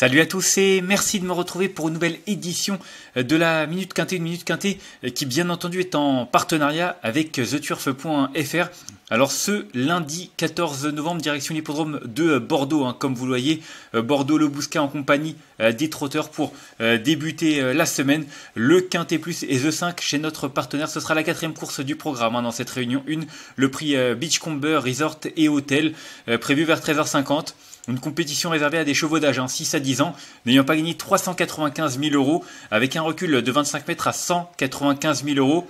Salut à tous et merci de me retrouver pour une nouvelle édition euh, de la Minute Quintée, une Minute Quintée euh, qui bien entendu est en partenariat avec theturf.fr. Alors ce lundi 14 novembre, direction l'hippodrome de euh, Bordeaux, hein, comme vous le voyez, Bordeaux le Bousquet en compagnie des trotteurs pour débuter la semaine. Le Quintet Plus et The 5 chez notre partenaire, ce sera la quatrième course du programme hein, dans cette réunion Une, Le prix Beachcomber Resort et Hôtel, prévu vers 13h50. Une compétition réservée à des chevaux d'âge, 6 hein, à 10 ans, n'ayant pas gagné 395 000 euros, avec un recul de 25 mètres à 195 000 euros.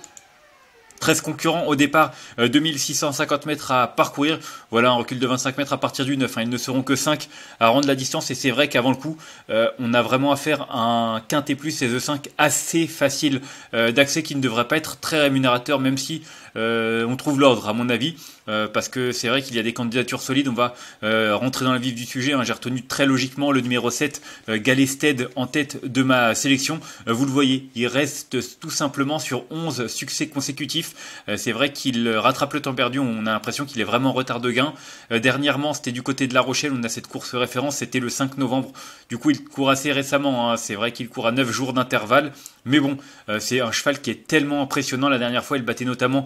13 concurrents au départ, 2650 euh, mètres à parcourir. Voilà un recul de 25 mètres à partir du 9. Hein. Ils ne seront que 5 à rendre la distance. Et c'est vrai qu'avant le coup, euh, on a vraiment à faire un quintet plus et 5 assez facile euh, d'accès qui ne devrait pas être très rémunérateur, même si on trouve l'ordre, à mon avis. Euh, parce que c'est vrai qu'il y a des candidatures solides. On va euh, rentrer dans le vif du sujet. Hein. J'ai retenu très logiquement le numéro 7, euh, Galested, en tête de ma sélection. Euh, vous le voyez, il reste tout simplement sur 11 succès consécutifs. c'est vrai qu'il rattrape le temps perdu. On a l'impression qu'il est vraiment en retard de gain. dernièrement, c'était du côté de La Rochelle. On a cette course référence. C'était le 5 novembre. Du coup, il court assez récemment. Hein. C'est vrai qu'il court à 9 jours d'intervalle. Mais bon, c'est un cheval qui est tellement impressionnant. La dernière fois, il battait notamment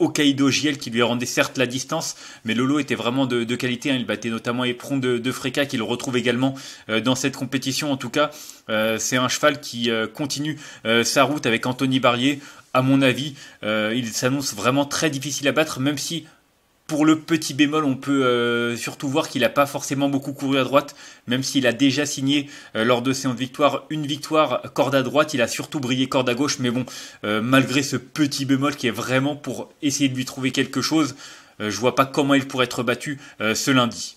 Okaido JL qui lui rendait certes la distance, mais Lolo était vraiment de, qualité. Hein. Il battait notamment Éperon de, Freca Qui qu'il retrouve également euh, dans cette compétition. En tout cas, euh, c'est un cheval qui euh, continue sa route avec Anthony Barrier. À mon avis, il s'annonce vraiment très difficile à battre, même si pour le petit bémol, on peut surtout voir qu'il n'a pas forcément beaucoup couru à droite, même s'il a déjà signé lors de ses de victoire une victoire corde à droite. Il a surtout brillé corde à gauche, mais bon, malgré ce petit bémol qui est vraiment pour essayer de lui trouver quelque chose, euh, je vois pas comment il pourrait être battu euh, ce lundi.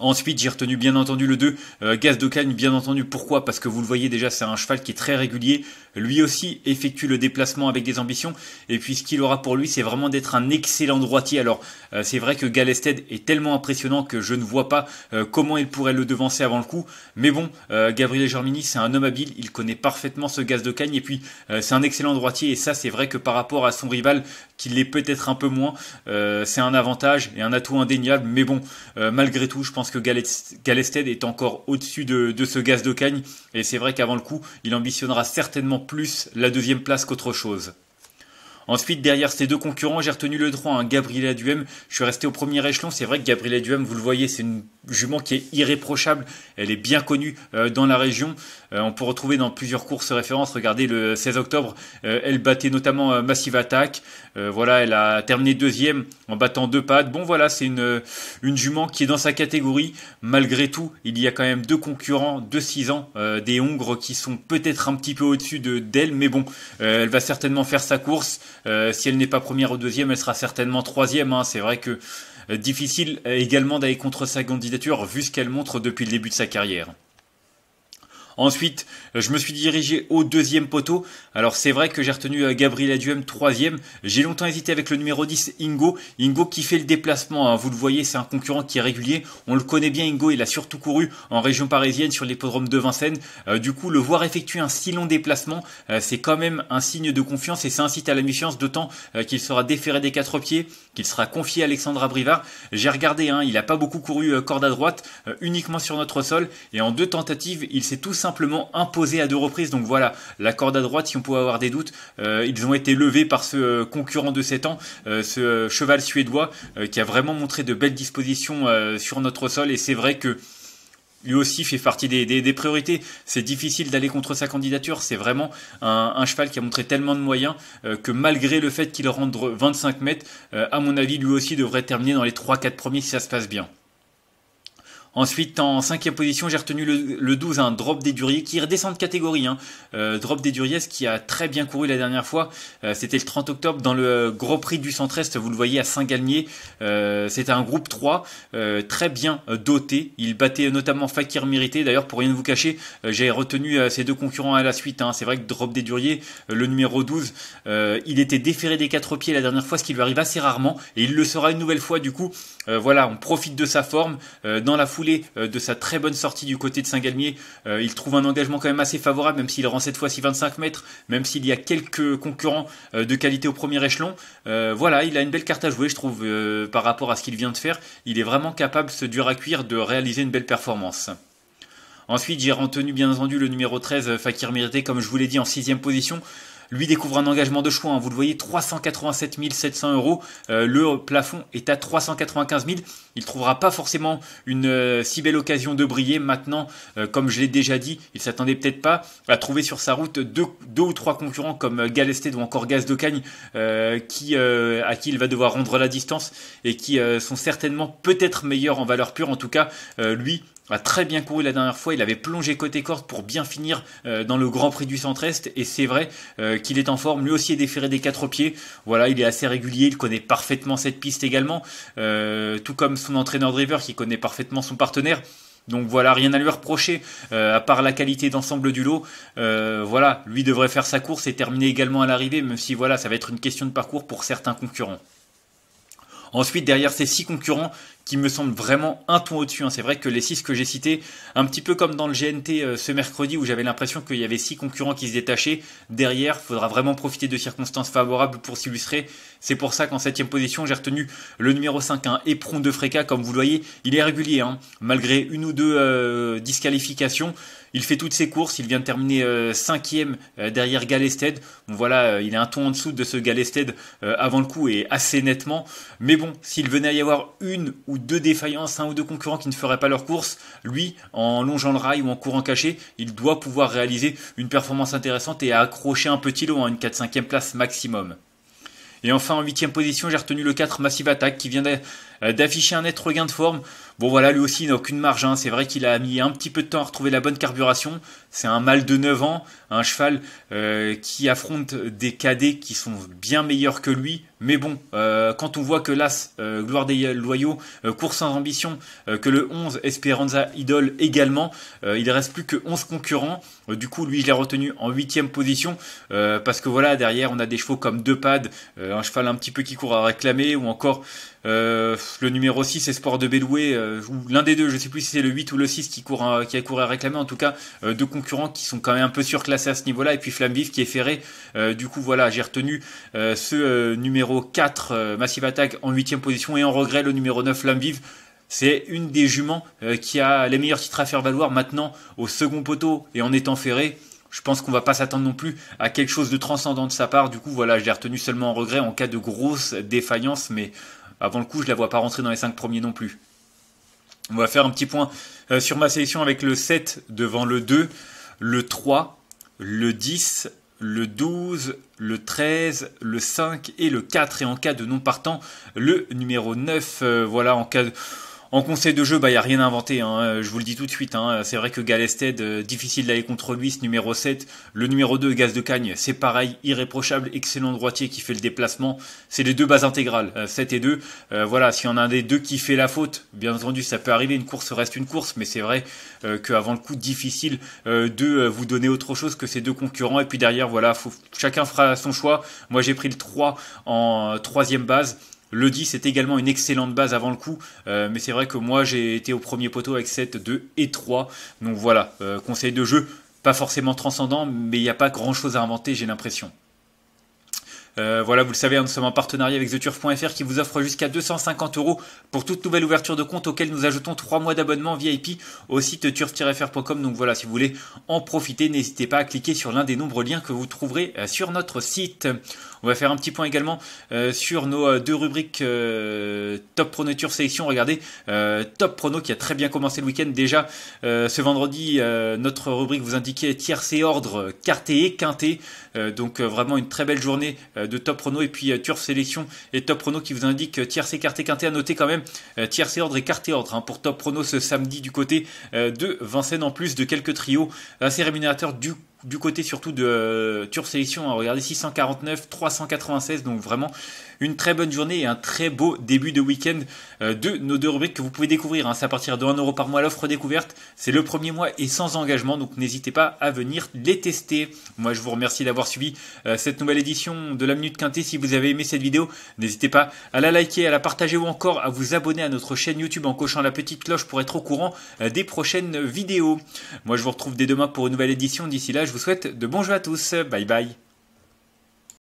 Ensuite, j'ai retenu bien entendu le 2, euh, de cagne bien entendu. Pourquoi Parce que vous le voyez déjà, c'est un cheval qui est très régulier. Lui aussi effectue le déplacement avec des ambitions. Et puis, ce qu'il aura pour lui, c'est vraiment d'être un excellent droitier. Alors, euh, c'est vrai que Galested est tellement impressionnant que je ne vois pas euh, comment il pourrait le devancer avant le coup. Mais bon, euh, Gabriel Germini, c'est un homme habile. Il connaît parfaitement ce Gaz cagne Et puis, c'est un excellent droitier. Et ça, c'est vrai que par rapport à son rival, qui l'est peut-être un peu moins, c'est un avantage et un atout indéniable. Mais bon, malgré tout, je pense je pense que Galested est encore au-dessus de, de, ce gaz de Et c'est vrai qu'avant le coup, il ambitionnera certainement plus la deuxième place qu'autre chose. Ensuite, derrière ces deux concurrents, j'ai retenu le 3, un hein, Gabriela Duhem. Je suis resté au premier échelon. C'est vrai que Gabriela Duhem, vous le voyez, c'est une jument qui est irréprochable. Elle est bien connue euh, dans la région. Euh, on peut retrouver dans plusieurs courses références. Regardez, le 16 octobre, euh, elle battait notamment Massive Attack. voilà, elle a terminé deuxième en battant deux pattes. Bon, voilà, c'est une, une jument qui est dans sa catégorie. Malgré tout, il y a quand même deux concurrents de 6 ans, des Hongres qui sont peut-être un petit peu au-dessus d'elle. Mais bon, elle va certainement faire sa course. Euh, si elle n'est pas première ou deuxième, elle sera certainement troisième. Hein. C'est vrai que euh, difficile euh, également d'aller contre sa candidature vu ce qu'elle montre depuis le début de sa carrière. Ensuite, euh, je me suis dirigé au deuxième poteau. Alors c'est vrai que j'ai retenu euh, Gabriel Adium troisième. J'ai longtemps hésité avec le numéro 10 Ingo. Ingo qui fait le déplacement, hein. vous le voyez, c'est un concurrent qui est régulier. On le connaît bien Ingo, il a surtout couru en région parisienne sur l'hippodrome de Vincennes. Euh, du coup, le voir effectuer un si long déplacement, c'est quand même un signe de confiance et ça incite à la méfiance d'autant qu'il sera déféré des quatre pieds, qu'il sera confié à Alexandre Abrivard. J'ai regardé, hein, il n'a pas beaucoup couru corde à droite, uniquement sur notre sol. Et en deux tentatives, il s'est tout simplement simplement imposé à deux reprises. Donc voilà, la corde à droite, si on pouvait avoir des doutes, euh, ils ont été levés par ce euh, concurrent de 7 ans, euh, ce cheval suédois, qui a vraiment montré de belles dispositions sur notre sol. Et c'est vrai que lui aussi fait partie des, priorités. C'est difficile d'aller contre sa candidature. C'est vraiment un, cheval qui a montré tellement de moyens que malgré le fait qu'il rentre 25 mètres, à mon avis, lui aussi devrait terminer dans les 3-4 premiers si ça se passe bien. Ensuite, en cinquième position, j'ai retenu le, 12, un Drop des Duriers, qui redescend de catégorie. Hein. Euh, drop des Duriers qui a très bien couru la dernière fois. Euh, c'était le 30 octobre dans le Gros Prix du Centre-Est, vous le voyez, à Saint-Galmier. Euh, C'était un groupe 3, euh, très bien doté. Il battait notamment Fakir Mérité. D'ailleurs, pour rien de vous cacher, j'ai retenu ces deux concurrents à la suite. Hein. C'est vrai que Drop des Duriers, le numéro 12, il était déféré des quatre pieds la dernière fois, ce qui lui arrive assez rarement. Et il le sera une nouvelle fois, du coup. voilà, on profite de sa forme dans la euh, de sa très bonne sortie du côté de Saint-Galmier, euh, il trouve un engagement quand même assez favorable, même s'il rend cette fois-ci 25 mètres, même s'il y a quelques concurrents euh, de qualité au premier échelon. voilà, il a une belle carte à jouer, je trouve, par rapport à ce qu'il vient de faire. Il est vraiment capable, ce dur à cuire, de réaliser une belle performance. Ensuite, j'ai retenu bien entendu le numéro 13, Fakir Mérité, comme je vous l'ai dit, en sixième position. Lui découvre un engagement de choix. Hein. Vous le voyez, 387 700 euros. Euh, le plafond est à 395 000. Il trouvera pas forcément une euh, si belle occasion de briller. Maintenant, euh, comme je l'ai déjà dit, il s'attendait peut-être pas à trouver sur sa route deux, ou trois concurrents comme Galested ou encore Gaz de Cagne, qui, à qui il va devoir rendre la distance et qui sont certainement peut-être meilleurs en valeur pure. En tout cas, lui, a très bien couru la dernière fois. Il avait plongé côté corde pour bien finir euh, dans le Grand Prix du Centre-Est. Et c'est vrai euh, qu'il est en forme. Lui aussi est déféré des quatre pieds. Voilà, il est assez régulier. Il connaît parfaitement cette piste également. Euh, tout comme son entraîneur driver qui connaît parfaitement son partenaire. Donc voilà, rien à lui reprocher, à part la qualité d'ensemble du lot. voilà, lui devrait faire sa course et terminer également à l'arrivée, même si voilà, ça va être une question de parcours pour certains concurrents. Ensuite, derrière ces six concurrents, qui me semble vraiment un ton au-dessus. Hein. C'est vrai que les 6 que j'ai cités, un petit peu comme dans le GNT euh, ce mercredi où j'avais l'impression qu'il y avait six concurrents qui se détachaient, derrière, il faudra vraiment profiter de circonstances favorables pour s'illustrer. C'est pour ça qu'en 7 position, j'ai retenu le numéro 5, un éperon de Freca, Comme vous le voyez, il est régulier, hein. malgré une ou deux euh, disqualifications. Il fait toutes ses courses, il vient de terminer 5ème euh, derrière Galested. Bon, voilà, il est un ton en dessous de ce Galested avant le coup et assez nettement. Mais bon, s'il venait à y avoir une ou deux défaillances, un ou deux concurrents qui ne feraient pas leur course, lui, en longeant le rail ou en courant caché, il doit pouvoir réaliser une performance intéressante et accrocher un petit lot, en une 4-5e place maximum. Et enfin, en huitième position, j'ai retenu le 4 Massive Attack qui vient euh, d'afficher un net regain de forme. Bon voilà, lui aussi il n'a aucune marge, hein. c'est vrai qu'il a mis un petit peu de temps à retrouver la bonne carburation, c'est un mâle de 9 ans, un cheval euh, qui affronte des cadets qui sont bien meilleurs que lui, mais bon, euh, quand on voit que l'As, Gloire des Loyaux, court sans ambition, que le 11, Esperanza Idol également, il reste plus que 11 concurrents, du coup lui je l'ai retenu en 8 position, parce que voilà, derrière on a des chevaux comme deux pads, un cheval un petit peu qui court à réclamer, ou encore... Euh, le numéro 6, Espoir de bédoué euh, ou l'un des deux, je sais plus si c'est le 8 ou le 6 qui, court, euh, qui a couru à réclamer, en tout cas, deux concurrents qui sont quand même un peu surclassés à ce niveau-là, et puis Flamme qui est ferré. du coup, voilà, j'ai retenu ce numéro 4, Massive Attack, en 8 position, et en regret, le numéro 9, Flamme Vive. C'est une des juments qui a les meilleurs titres à faire valoir maintenant au second poteau et en étant ferré je pense qu'on va pas s'attendre non plus à quelque chose de transcendant de sa part. Du coup, voilà, je l'ai retenu seulement en regret en cas de grosse défaillance, mais avant le coup, je ne la vois pas rentrer dans les 5 premiers non plus. On va faire un petit point euh, sur ma sélection avec le 7 devant le 2, le 3, le 10, le 12, le 13, le 5 et le 4. Et en cas de non partant, le numéro 9. Euh, voilà, en cas de en conseil de jeu, il bah, n'y a rien à inventer, hein. euh, je vous le dis tout de suite. Hein. Euh, c'est vrai que Galested, euh, difficile d'aller contre lui, ce numéro 7. Le numéro 2, Gaz de Cagne, c'est pareil, irréprochable, excellent droitier qui fait le déplacement. C'est les deux bases intégrales, 7 et 2. voilà, s'il y en a un des deux qui fait la faute, bien entendu, ça peut arriver, une course reste une course, mais c'est vrai qu'avant le coup, difficile de vous donner autre chose que ces deux concurrents. Et puis derrière, voilà, chacun fera son choix. Moi, j'ai pris le 3 en troisième base. Le 10 est également une excellente base avant le coup, euh, mais c'est vrai que moi j'ai été au premier poteau avec 7, 2 et 3. Donc voilà, euh, conseil de jeu, pas forcément transcendant, mais il n'y a pas grand chose à inventer, j'ai l'impression. Euh, voilà, vous le savez, hein, nous sommes en partenariat avec TheTurf.fr qui vous offre jusqu'à 250 euros pour toute nouvelle ouverture de compte auquel nous ajoutons 3 mois d'abonnement VIP au site turf-fr.com. Donc voilà, si vous voulez en profiter, n'hésitez pas à cliquer sur l'un des nombreux liens que vous trouverez euh, sur notre site. On va faire un petit point également euh, sur nos deux rubriques Top Prono Turf Sélection. Regardez, Top Prono qui a très bien commencé le week-end déjà. ce vendredi, notre rubrique vous indiquait et ordre, carté et quinté. donc vraiment une très belle journée de Top Prono et puis euh, Turf Sélection et Top Prono qui vous indique euh, tiercé, écarté, quinté. À noter quand même euh, tiercé ordre et quarté ordre hein, pour Top Prono ce samedi du côté de Vincennes en plus de quelques trios assez rémunérateurs du du côté surtout de euh, Tur Sélection, regardez 649, 396, donc vraiment une très bonne journée et un très beau début de week-end euh, de nos deux rubriques que vous pouvez découvrir. Hein. c'est à partir de 1 par mois l'offre découverte, c'est le premier mois et sans engagement, donc n'hésitez pas à venir les tester. Moi je vous remercie d'avoir suivi euh, cette nouvelle édition de la Minute Quintée. Si vous avez aimé cette vidéo, n'hésitez pas à la liker, à la partager ou encore à vous abonner à notre chaîne YouTube en cochant la petite cloche pour être au courant des prochaines vidéos. Moi je vous retrouve dès demain pour une nouvelle édition. D'ici là, je vous souhaite de bons jeux à tous. Bye bye.